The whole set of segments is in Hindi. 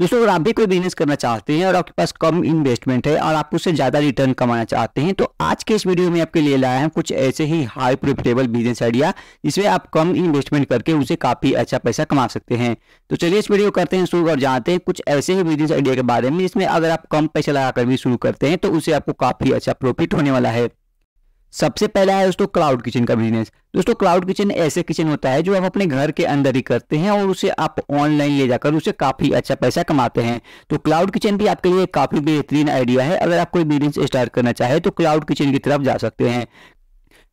दोस्तों अगर आप भी कोई बिजनेस करना चाहते हैं और आपके पास कम इन्वेस्टमेंट है और आप उससे ज़्यादा रिटर्न कमाना चाहते हैं तो आज के इस वीडियो में आपके लिए लाया है कुछ ऐसे ही हाई प्रोफिटेबल बिजनेस आइडिया जिसमें आप कम इन्वेस्टमेंट करके उसे काफ़ी अच्छा पैसा कमा सकते हैं तो चलिए इस वीडियो करते हैं शुरू और जानते हैं कुछ ऐसे ही बिजनेस आइडिया के बारे में जिसमें अगर आप कम पैसा लगाकर भी शुरू करते हैं तो उसे आपको काफ़ी अच्छा प्रॉफिट होने वाला है सबसे पहला है दोस्तों क्लाउड किचन का बिजनेस दोस्तों क्लाउड किचन ऐसे किचन होता है जो आप अपने घर के अंदर ही करते हैं और उसे आप ऑनलाइन ले जाकर उसे काफ़ी अच्छा पैसा कमाते हैं तो क्लाउड किचन भी आपके लिए काफ़ी बेहतरीन आइडिया है अगर आप कोई बिजनेस स्टार्ट करना चाहे तो क्लाउड किचन की तरफ जा सकते हैं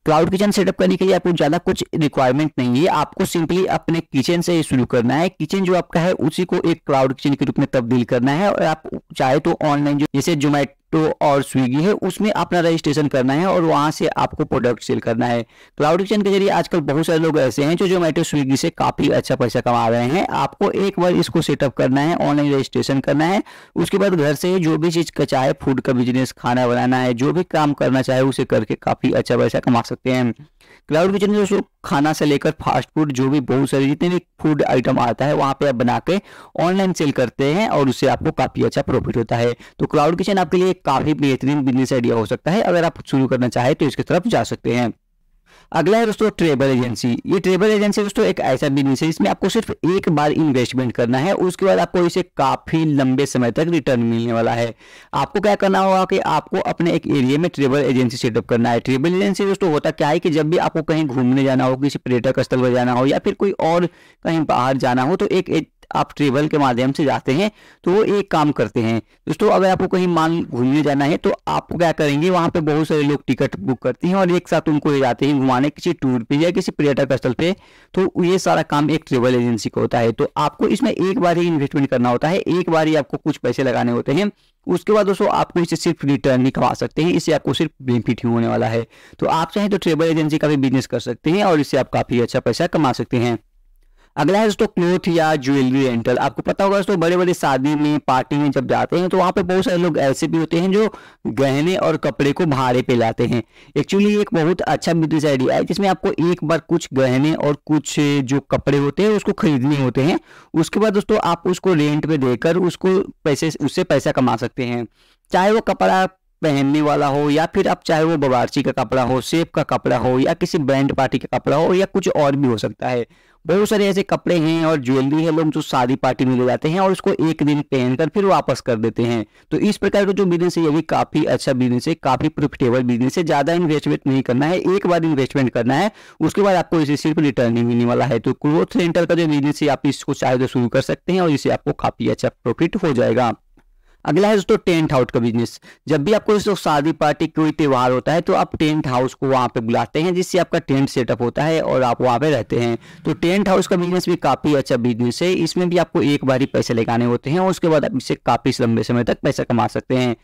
क्लाउड किचन सेटअप करने के लिए आपको ज़्यादा कुछ रिक्वायरमेंट नहीं है आपको सिंपली अपने किचन से ही शुरू करना है किचन जो आपका है उसी को एक क्लाउड किचन के रूप में तब्दील करना है और आप चाहे तो ऑनलाइन जो जैसे जोमेटो जोमेटो और स्विगी है उसमें अपना रजिस्ट्रेशन करना है और वहां से आपको प्रोडक्ट सेल करना है क्लाउड किचन के जरिए आजकल बहुत सारे लोग ऐसे हैं जो जोमेटो स्विगी से काफी अच्छा पैसा कमा रहे हैं आपको एक बार इसको सेटअप करना है ऑनलाइन रजिस्ट्रेशन करना है उसके बाद घर से जो भी चीज का चाहे फूड का बिजनेस खाना बनाना है जो भी काम करना चाहे उसे करके काफी अच्छा पैसा कमा सकते हैं क्लाउड किचन में दोस्तों खाना से लेकर फास्ट फूड जो भी बहुत सारे जितने भी फूड आइटम आता है वहाँ पे आप बना के ऑनलाइन सेल करते हैं और उससे आपको काफ़ी अच्छा प्रॉफिट होता है तो क्लाउड किचन आपके लिए काफ़ी बेहतरीन बिजनेस आइडिया हो सकता है अगर आप शुरू करना चाहें तो इसकी तरफ जा सकते हैं अगला है दोस्तों ट्रेवल एजेंसी ये ट्रेवल एजेंसी दोस्तों एक ऐसा बिजनेस है इसमें आपको सिर्फ एक बार इन्वेस्टमेंट करना है उसके बाद आपको इसे काफ़ी लंबे समय तक रिटर्न मिलने वाला है आपको क्या करना होगा कि आपको अपने एक एरिया में ट्रेवल एजेंसी सेटअप करना है ट्रेवल एजेंसी दोस्तों होता क्या है कि जब भी आपको कहीं घूमने जाना हो किसी पर्यटक स्थल पर जाना हो या फिर कोई और कहीं बाहर जाना हो तो एक आप ट्रेवल के माध्यम से जाते हैं तो वो एक काम करते हैं दोस्तों अगर आपको कहीं मान घूमने जाना है तो आप क्या करेंगे वहां पे बहुत सारे लोग टिकट बुक करते हैं और एक साथ उनको ले जाते हैं घुमाने किसी टूर पे या किसी पर्यटक स्थल पे तो ये सारा काम एक ट्रेवल एजेंसी का होता है तो आपको इसमें एक बार ही इन्वेस्टमेंट करना होता है एक बार ही आपको कुछ पैसे लगाने होते हैं उसके बाद दोस्तों आपको इसे सिर्फ रिटर्न ही कमा सकते हैं इससे आपको सिर्फ बेनिफिट ही होने वाला है तो आप चाहें तो ट्रेवल एजेंसी का भी बिजनेस कर सकते हैं और इससे आप काफ़ी अच्छा पैसा कमा सकते हैं अगला है दोस्तों क्लोथ या ज्वेलरी रेंटल आपको पता होगा दोस्तों बड़े बड़े शादी में पार्टी में जब जाते हैं तो वहाँ पे बहुत सारे लोग ऐसे भी होते हैं जो गहने और कपड़े को भाड़े पे लाते हैं एक्चुअली एक बहुत अच्छा बिजनेस आइडिया है जिसमें आपको एक बार कुछ गहने और कुछ जो कपड़े होते हैं उसको खरीदने होते हैं उसके बाद दोस्तों आप उसको रेंट पे देकर उसको पैसे उससे पैसा कमा सकते हैं चाहे वो कपड़ा पहनने वाला हो या फिर आप चाहे वो बवारची का कपड़ा हो सेब का कपड़ा हो या किसी ब्रांड पार्टी का कपड़ा हो या कुछ और भी हो सकता है बहुत सारे ऐसे कपड़े हैं और ज्वेलरी है लोग जो शादी पार्टी में ले जाते हैं और उसको एक दिन पहनकर फिर वापस कर देते हैं तो इस प्रकार का जो बिजनेस है ये भी काफी अच्छा बिजनेस है काफी प्रोफिटेबल बिजनेस है ज्यादा इन्वेस्टमेंट नहीं करना है एक बार इन्वेस्टमेंट करना है उसके बाद आपको इसे सिर्फ रिटर्न ही मिलने वाला है तो ग्रोथ सेंटर का जो बिजनेस है आप इसको चाहे तो शुरू कर सकते हैं और इसे आपको काफी अच्छा प्रॉफिट हो जाएगा अगला है दोस्तों टेंट हाउस का बिजनेस जब भी आपको दोस्तों शादी पार्टी कोई त्यौहार होता है तो आप टेंट हाउस को वहाँ पे बुलाते हैं जिससे आपका टेंट सेटअप होता है और आप वहाँ पे रहते हैं तो टेंट हाउस का बिजनेस भी काफ़ी अच्छा बिजनेस है इसमें भी आपको एक बार ही पैसे लगाने होते हैं और उसके बाद आप इससे काफ़ी लंबे समय तक पैसा कमा सकते हैं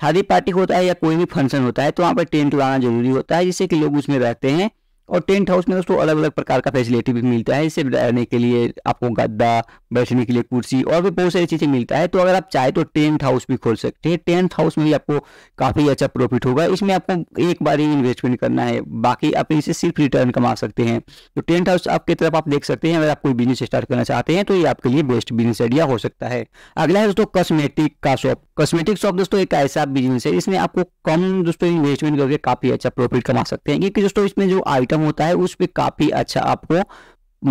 शादी पार्टी होता है या कोई भी फंक्शन होता है तो वहाँ पर टेंट लाना जरूरी होता है जिससे कि लोग उसमें रहते हैं और टेंट हाउस में दोस्तों अलग अलग प्रकार का फैसिलिटी भी मिलता है इसे रहने के लिए आपको गद्दा बैठने के लिए कुर्सी और भी बहुत सारी चीज़ें मिलता है तो अगर आप चाहे तो टेंट हाउस भी खोल सकते हैं टेंट हाउस में भी आपको काफ़ी अच्छा प्रॉफिट होगा इसमें आपको एक बार ही इन्वेस्टमेंट करना है बाकी आप इसे सिर्फ रिटर्न कमा सकते हैं तो टेंट हाउस आपकी तरफ आप देख सकते हैं अगर आप कोई बिजनेस स्टार्ट करना चाहते हैं तो ये आपके लिए बेस्ट बिजनेस आइडिया हो सकता है अगला है दोस्तों कॉस्मेटिक का शॉप कॉस्मेटिक शॉप दोस्तों एक ऐसा बिजनेस है इसमें आपको कम दोस्तों इन्वेस्टमेंट करके काफ़ी अच्छा प्रॉफिट कमा सकते हैं क्योंकि दोस्तों इसमें जो आइटम आइटम होता है उस पर काफ़ी अच्छा आपको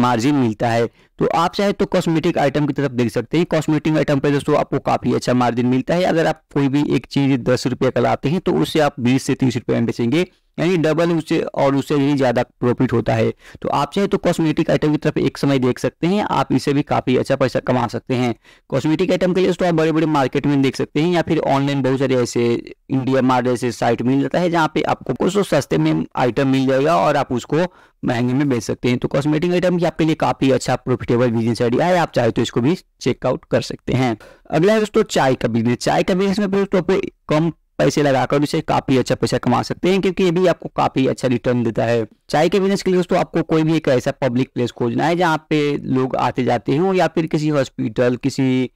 मार्जिन मिलता है तो आप चाहे तो कॉस्मेटिक आइटम की तरफ देख सकते हैं कॉस्मेटिक आइटम पर दोस्तों आपको काफ़ी अच्छा मार्जिन मिलता है अगर आप कोई भी एक चीज़ दस रुपये का लाते हैं तो उससे आप बीस से तीस रुपये में बेचेंगे यानी डबल उससे और उससे भी ज़्यादा प्रॉफिट होता है तो आप चाहे तो कॉस्मेटिक आइटम की तरफ एक समय देख सकते हैं आप इसे भी काफ़ी अच्छा पैसा कमा सकते हैं कॉस्मेटिक आइटम के लिए तो आप बड़े बड़े मार्केट में देख सकते हैं या फिर ऑनलाइन बहुत सारे ऐसे इंडिया मार्ट ऐसे साइट मिल जाता है जहाँ पे आपको कुछ तो सस्ते में आइटम मिल जाएगा और आप उसको महंगे में बेच सकते हैं तो कॉस्मेटिक आइटम भी आपके लिए काफ़ी अच्छा प्रॉफिटेबल बिजनेस आइडिया है आप चाहे तो इसको भी चेकआउट कर सकते हैं अगला है दोस्तों चाय का बिजनेस चाय का बिजनेस में दोस्तों आपको कम पैसे लगाकर उसे काफी अच्छा पैसा कमा सकते हैं क्योंकि ये भी आपको काफी अच्छा रिटर्न देता है चाय के बिजनेस के लिए दोस्तों आपको कोई भी एक ऐसा पब्लिक प्लेस खोजना है जहाँ पे लोग आते जाते हों या फिर किसी हॉस्पिटल किसी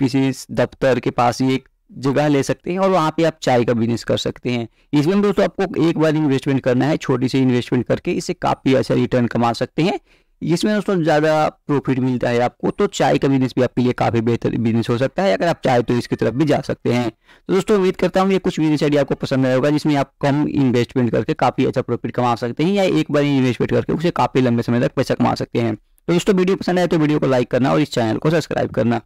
किसी दफ्तर के पास एक जगह ले सकते हैं और वहाँ पे आप चाय का बिजनेस कर सकते हैं इसमें दोस्तों आपको एक बार इन्वेस्टमेंट करना है छोटी सी इन्वेस्टमेंट करके इसे काफ़ी अच्छा रिटर्न कमा सकते हैं जिसमें दोस्तों ज़्यादा प्रॉफिट मिलता है आपको तो चाय का बिजनेस भी आपके लिए काफ़ी बेहतर बिजनेस हो सकता है अगर आप चाहे तो इसकी तरफ भी जा सकते हैं तो दोस्तों उम्मीद करता हूँ ये कुछ बिजनेस आइडिया आपको पसंद आया होगा जिसमें आप कम इन्वेस्टमेंट करके काफ़ी अच्छा प्रॉफिट कमा सकते हैं या एक बार इन्वेस्टमेंट करके उसे काफ़ी लंबे समय तक पैसा कमा सकते हैं तो दोस्तों वीडियो पसंद आए तो वीडियो को लाइक करना और इस चैनल को सब्सक्राइब करना